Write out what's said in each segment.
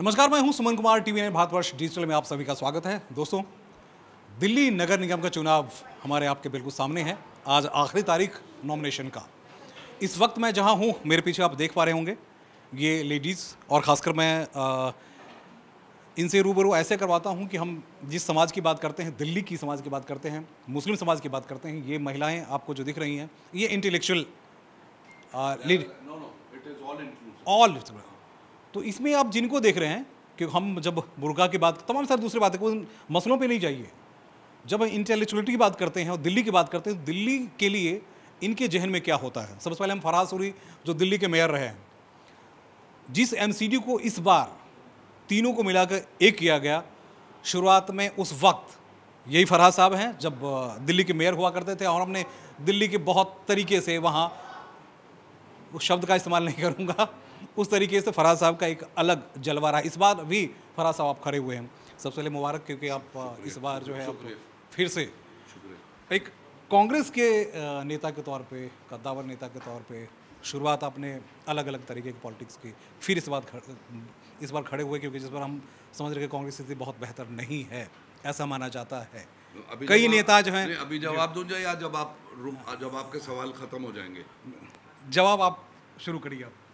नमस्कार मैं हूं सुमन कुमार टीवी ने भारतवर्ष डिजिटल में आप सभी का स्वागत है दोस्तों दिल्ली नगर निगम का चुनाव हमारे आपके बिल्कुल सामने है आज आखिरी तारीख नॉमिनेशन का इस वक्त मैं जहां हूं मेरे पीछे आप देख पा रहे होंगे ये लेडीज़ और ख़ासकर मैं इनसे रूबरू ऐसे करवाता हूँ कि हम जिस समाज की बात करते हैं दिल्ली की समाज की बात करते हैं मुस्लिम समाज की बात करते हैं ये महिलाएँ आपको जो दिख रही हैं ये इंटेलेक्चुअल ऑल तो इसमें आप जिनको देख रहे हैं कि हम जब मुर्गा की बात तमाम सारे दूसरी बात है मसलों पर नहीं जाइए जब इंटेलेक्चुअलिटी की बात करते हैं और दिल्ली की बात करते हैं तो दिल्ली के लिए इनके जहन में क्या होता है सबसे पहले हम फराज सूरी जो दिल्ली के मेयर रहे हैं जिस एमसीडी को इस बार तीनों को मिलाकर एक किया गया शुरुआत में उस वक्त यही फराज साहब हैं जब दिल्ली के मेयर हुआ करते थे और हमने दिल्ली के बहुत तरीके से वहाँ उस शब्द का इस्तेमाल नहीं करूँगा उस तरीके से फराज साहब का एक अलग जलवा रहा इस बार भी फराज साहब आप खड़े हुए हैं सबसे पहले मुबारक क्योंकि आप इस बार जो है आप फिर से एक कांग्रेस के नेता के तौर पे कद्दावर नेता के तौर पे शुरुआत आपने अलग अलग तरीके की पॉलिटिक्स की फिर इस बार इस बार खड़े हुए क्योंकि जिस बार हम समझ रहे कांग्रेस स्थिति बहुत बेहतर नहीं है ऐसा माना जाता है तो कई नेता जो हैं अभी जवाब दूं या जब आप जब आपके सवाल खत्म हो जाएंगे जवाब आप शुरू करिए आप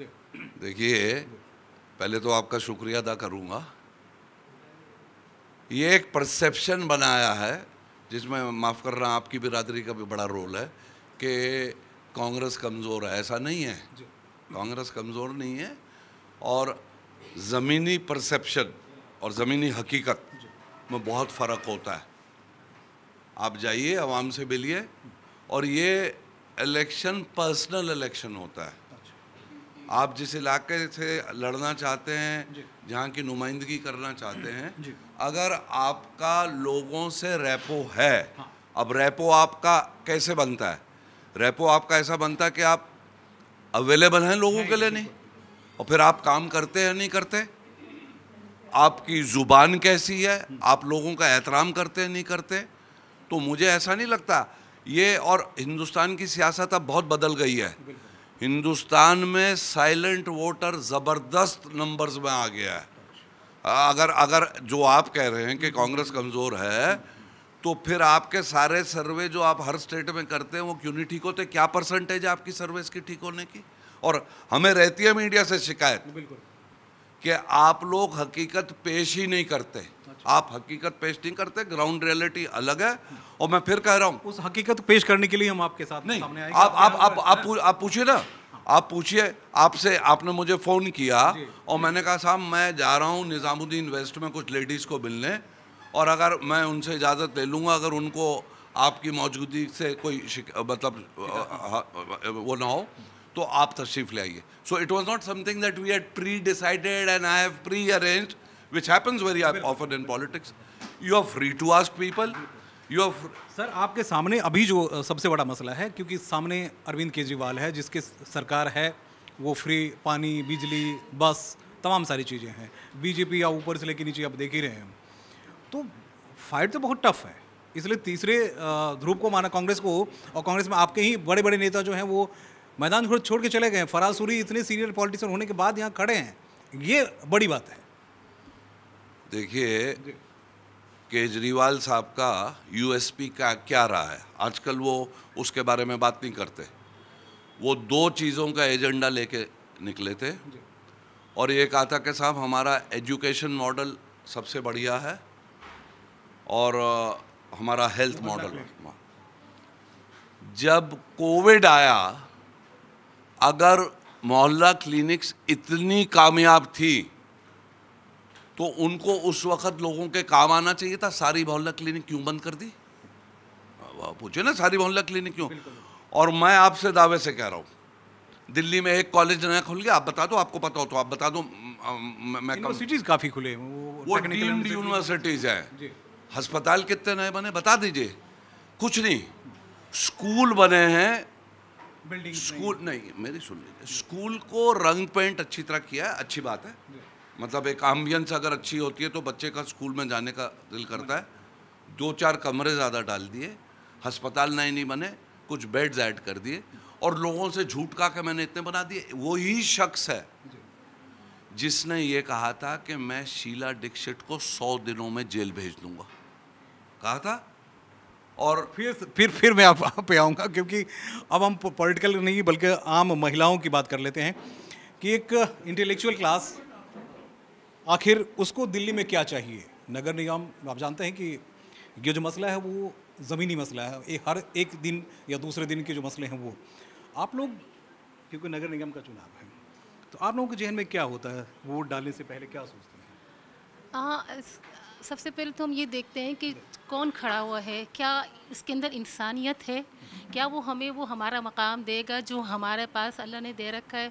देखिए पहले तो आपका शुक्रिया अदा करूँगा ये एक परसेप्शन बनाया है जिसमें माफ़ कर रहा आपकी बिरादरी का भी बड़ा रोल है कि कांग्रेस कमज़ोर है ऐसा नहीं है कांग्रेस कमज़ोर नहीं है और ज़मीनी परसेप्शन और ज़मीनी हकीकत में बहुत फ़र्क होता है आप जाइए आवाम से मिलिए और ये इलेक्शन पर्सनल इलेक्शन होता है आप जिस इलाके से लड़ना चाहते हैं जहाँ की नुमाइंदगी करना चाहते हैं अगर आपका लोगों से रेपो है हाँ। अब रेपो आपका कैसे बनता है रेपो आपका ऐसा बनता है कि आप अवेलेबल हैं लोगों के लिए नहीं और फिर आप काम करते हैं नहीं करते आपकी ज़ुबान कैसी है हम्म। आप लोगों का एहतराम करते हैं नहीं करते तो मुझे ऐसा नहीं लगता ये और हिंदुस्तान की सियासत अब बहुत बदल गई है हिंदुस्तान में साइलेंट वोटर ज़बरदस्त नंबर्स में आ गया है अगर अगर जो आप कह रहे हैं कि कांग्रेस कमज़ोर है तो फिर आपके सारे सर्वे जो आप हर स्टेट में करते हैं वो क्यों नहीं ठीक होते क्या परसेंटेज है आपकी सर्वे इसकी ठीक होने की और हमें रहती है मीडिया से शिकायत बिल्कुल कि आप लोग हकीकत पेश ही नहीं करते अच्छा। आप हकीकत पेश नहीं करते ग्राउंड रियलिटी अलग है और मैं फिर कह रहा हूँ उस हकीकत पेश करने के लिए हम आपके साथ नहीं आप आप आप आप आप पूछिए ना आप पूछिए आपसे आपने मुझे फ़ोन किया और मैंने कहा साहब मैं जा रहा हूँ निज़ामुद्दीन वेस्ट में कुछ लेडीज़ को मिलने और अगर मैं उनसे इजाज़त ले लूँगा अगर उनको आपकी मौजूदगी से कोई मतलब हाँ, वो ना हो तो आप तशरीफ़ ले आइए so it was not something that we had predecided and I have prearranged which happens very often in politics. You are free to ask people. You are sir आपके सामने अभी जो सबसे बड़ा मसला है क्योंकि सामने अरविंद केजरीवाल है जिसके सरकार है वो फ्री पानी बिजली बस तमाम सारी चीज़ें हैं बीजेपी या ऊपर से लेके नीचे आप देख ही रहे हैं तो फाइट तो बहुत टफ है इसलिए तीसरे ध्रुव को माना कांग्रेस को और कांग्रेस में आपके ही बड़े बड़े नेता जो हैं वो मैदान छोड़ के चले गए फराज सूरी इतने सीनियर पॉलिटिशियन होने के बाद यहाँ खड़े हैं ये बड़ी बात है देखिए केजरीवाल साहब का यूएसपी का क्या रहा है आजकल वो उसके बारे में बात नहीं करते वो दो चीज़ों का एजेंडा लेके निकले थे और ये कहा था कि साहब हमारा एजुकेशन मॉडल सबसे बढ़िया है और हमारा हेल्थ मॉडल हाँ। जब कोविड आया अगर मोहल्ला क्लिनिक्स इतनी कामयाब थी तो उनको उस वक़्त लोगों के काम आना चाहिए था सारी मोहल्ला क्लिनिक क्यों बंद कर दी पूछे ना सारी मोहल्ला क्लिनिक क्यों और मैं आपसे दावे से कह रहा हूँ दिल्ली में एक कॉलेज नया खुल गया आप बता दो आपको पता हो तो आप बता दो मैं यूनिवर्सिटीज़ काफ़ी खुले हैं वो डीम्ड यूनिवर्सिटीज़ हैं अस्पताल कितने नए बने बता दीजिए कुछ नहीं स्कूल बने हैं बिल्डिंग स्कूल नहीं मेरी सुन लीजिए स्कूल को रंग पेंट अच्छी तरह किया है अच्छी बात है मतलब एक आम्बियंस अगर अच्छी होती है तो बच्चे का स्कूल में जाने का दिल करता है दो चार कमरे ज़्यादा डाल दिए हस्पताल नए नहीं बने कुछ बेड्स ऐड कर दिए और लोगों से झूठ का के मैंने इतने बना दिए वो ही शख्स है जिसने ये कहा था कि मैं शीला दीक्षित को सौ दिनों में जेल भेज दूंगा कहा था और फिर फिर फिर मैं आप, आप पे आऊँगा क्योंकि अब हम पॉलिटिकल नहीं बल्कि आम महिलाओं की बात कर लेते हैं कि एक इंटेलेक्चुअल क्लास आखिर उसको दिल्ली में क्या चाहिए नगर निगम आप जानते हैं कि ये जो मसला है वो ज़मीनी मसला है ये हर एक दिन या दूसरे दिन के जो मसले हैं वो आप लोग क्योंकि नगर निगम का चुनाव है तो आप लोगों के जहन में क्या होता है वोट डालने से पहले क्या सोचते हैं हाँ सबसे पहले तो हम ये देखते हैं कि कौन खड़ा हुआ है क्या इसके अंदर इंसानियत है क्या वो हमें वो हमारा मकाम देगा जो हमारे पास अल्लाह ने दे रखा है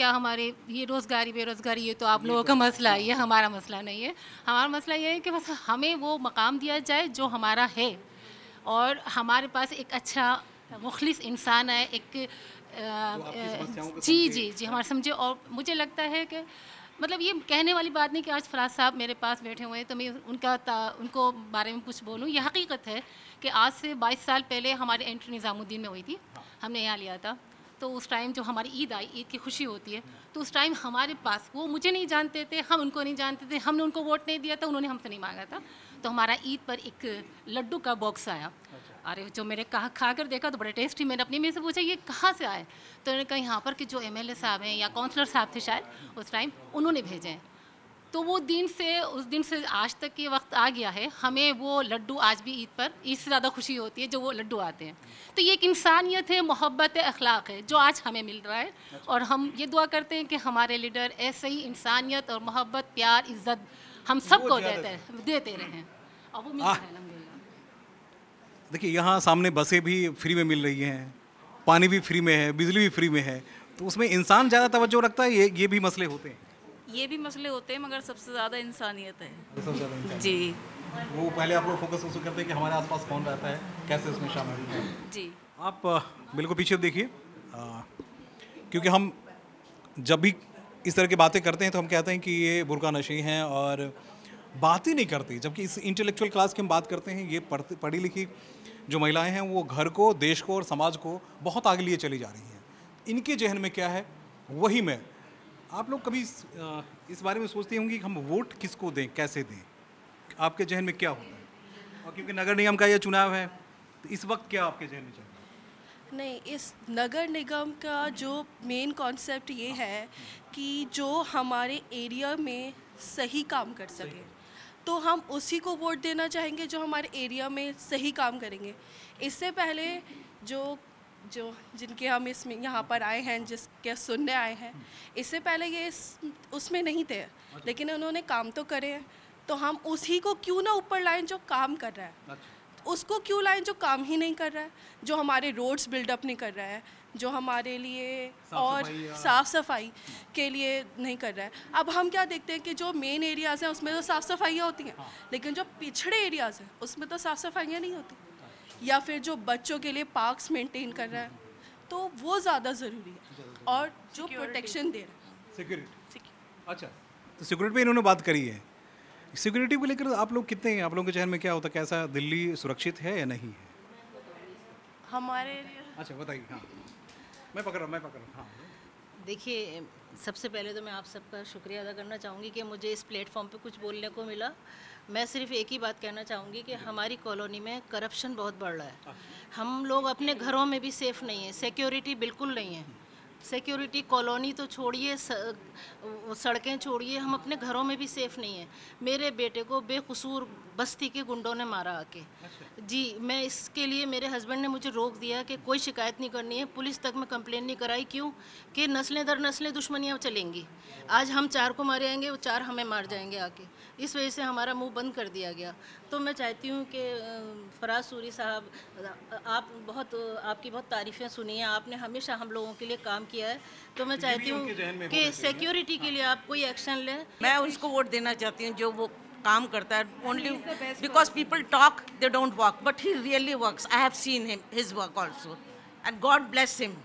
क्या हमारे ये रोज़गारी बेरोज़गारी ये तो आप लोगों तो का मसला है ये हमारा मसला नहीं है हमारा मसला ये है कि बस हमें वो मकाम दिया जाए जो हमारा है और हमारे पास एक अच्छा मुखलिस इंसान है एक तो जी जी जी हमारे समझे और मुझे लगता है कि मतलब ये कहने वाली बात नहीं कि आज फराज साहब मेरे पास बैठे हुए हैं तो मैं उनका उनको बारे में कुछ बोलूँ यह हकीकत है कि आज से 22 साल पहले हमारे एंट्री निज़ामुद्दीन में हुई थी हाँ। हमने यहाँ लिया था तो उस टाइम जो हमारी ईद आई ईद की खुशी होती है तो उस टाइम हमारे पास वो मुझे नहीं जानते थे हम उनको नहीं जानते थे हमने उनको वोट नहीं दिया था उन्होंने हमसे नहीं मांगा था तो हमारा ईद पर एक लड्डू का बॉक्स आया अच्छा। अरे जो मैंने कहा खा कर देखा तो बड़े टेस्टी मैंने अपनी मेरे से पूछा ये कहाँ से आए तो उन्होंने कहा यहाँ पर कि जो एम साहब हैं या काउंसलर साहब थे शायद उस टाइम उन्होंने भेजे हैं तो वो दिन से उस दिन से आज तक ये वक्त आ गया है हमें वो लड्डू आज भी ईद पर ईद से ज़्यादा खुशी होती है जो वो लड्डू आते हैं तो ये एक इंसानियत है मोहब्बत अखलाक है जो आज हमें मिल रहा है और हम ये दुआ करते हैं कि हमारे लीडर ऐसे ही इंसानियत और मोहब्बत प्यार इज्जत हम सबको देते हैं देते रहें और वो मिलता है देखिए यहाँ सामने बसें भी फ्री में मिल रही हैं पानी भी फ्री में है बिजली भी फ्री में है तो उसमें इंसान ज़्यादा तवज्जो रखता है ये ये भी मसले होते हैं ये भी मसले होते हैं मगर सबसे ज़्यादा इंसानियत है जी वो पहले आप लोग फोकस उसको करते हैं कि हमारे आसपास कौन रहता है कैसे उसमें शामिल हैं जी आप बिल्कुल पीछे देखिए क्योंकि हम जब भी इस तरह की बातें करते हैं तो हम कहते हैं कि ये बुरका नशे हैं और बात ही नहीं करती जबकि इस इंटेलेक्चुअल क्लास की हम बात करते हैं ये पढ़ी लिखी जो महिलाएं हैं वो घर को देश को और समाज को बहुत आगे लिए चली जा रही हैं इनके जहन में क्या है वही मैं आप लोग कभी इस, इस बारे में सोचते होंगे कि हम वोट किसको दें कैसे दें आपके जहन में क्या होता है और क्योंकि नगर निगम का यह चुनाव है तो इस वक्त क्या आपके जहन में चल नहीं इस नगर निगम का जो मेन कॉन्सेप्ट ये हाँ। है कि जो हमारे एरिया में सही काम कर सके तो हम उसी को वोट देना चाहेंगे जो हमारे एरिया में सही काम करेंगे इससे पहले जो जो जिनके हम इसमें यहाँ पर आए हैं जिसके सुनने आए हैं इससे पहले ये इस उसमें नहीं थे अच्छा। लेकिन उन्होंने काम तो करे हैं तो हम उसी को क्यों ना ऊपर लाएं जो काम कर रहा है अच्छा। उसको क्यों लाएं जो काम ही नहीं कर रहा है जो हमारे रोड्स बिल्डअप नहीं कर रहा है जो हमारे लिए और साफ़ सफाई के लिए नहीं कर रहा है अब हम क्या देखते हैं कि जो मेन एरियाज़ हैं उसमें तो साफ़ सफाइयाँ होती हैं हाँ। लेकिन जो पिछड़े एरियाज़ हैं उसमें तो साफ़ सफाइयाँ नहीं होती या फिर जो बच्चों के लिए पार्क्स मेंटेन कर रहा है तो वो ज़्यादा ज़रूरी है और जो प्रोटेक्शन दे रहा है सिक्योरिटी अच्छा तो सिक्योरिटी पे इन्होंने बात करी है सिक्योरिटी को लेकर आप लोग कितने हैं आप लोगों के शहर में क्या होता है कैसा दिल्ली सुरक्षित है या नहीं है हमारे अच्छा बताइए हाँ मैं पकड़ रहा मैं पकड़ रहा हाँ देखिए सबसे पहले तो मैं आप सबका शुक्रिया अदा करना चाहूँगी कि मुझे इस प्लेटफॉर्म पे कुछ बोलने को मिला मैं सिर्फ एक ही बात कहना चाहूँगी कि हमारी कॉलोनी में करप्शन बहुत बढ़ रहा है हाँ। हम लोग अपने घरों में भी सेफ़ नहीं है सिक्योरिटी बिल्कुल नहीं है सिक्योरिटी कॉलोनी तो छोड़िए सड़कें छोड़िए हम अपने घरों में भी सेफ नहीं है मेरे बेटे को बेकसूर बस्ती के गुंडों ने मारा आके अच्छा। जी मैं इसके लिए मेरे हस्बैंड ने मुझे रोक दिया कि कोई शिकायत नहीं करनी है पुलिस तक मैं कंप्लेन नहीं कराई क्यों कि नस्लें दर नस्लें दुश्मनियाँ चलेंगी आज हम चार को मारे आएंगे वो चार हमें मार जाएंगे आके इस वजह से हमारा मुँह बंद कर दिया गया तो मैं चाहती हूँ कि फराज सूरी साहब आप बहुत आपकी बहुत तारीफ़ें सुनी हैं आपने हमेशा हम लोगों के लिए काम किया है तो मैं तो चाहती हूँ कि सिक्योरिटी के लिए आप कोई एक्शन लें मैं उसको वोट देना चाहती हूँ जो वो काम करता है only because people talk they don't work but he really work I have seen him his work also and God bless him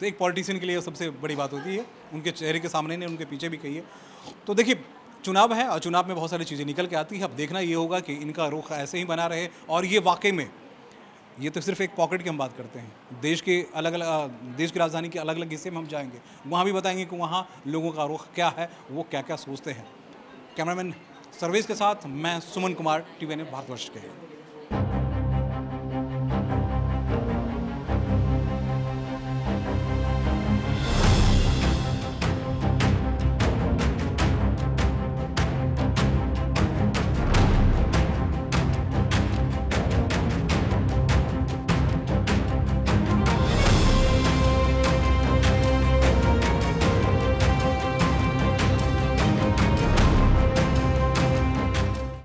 तो एक पॉलिटिशियन के लिए सबसे बड़ी बात होती है उनके चेहरे के सामने नहीं उनके पीछे भी कही है तो देखिए चुनाव है और चुनाव में बहुत सारी चीज़ें निकल के आती है अब देखना ये होगा कि इनका रुख ऐसे ही बना रहे और ये वाकई में ये तो सिर्फ एक पॉकेट की हम बात करते हैं देश के अलग अलग देश की राजधानी के अलग अलग हिस्से में हम जाएंगे वहाँ भी बताएंगे कि वहाँ लोगों का रुख क्या है वो क्या क्या सोचते हैं कैमरामैन सर्विस के साथ मैं सुमन कुमार टी भारतवर्ष के लिए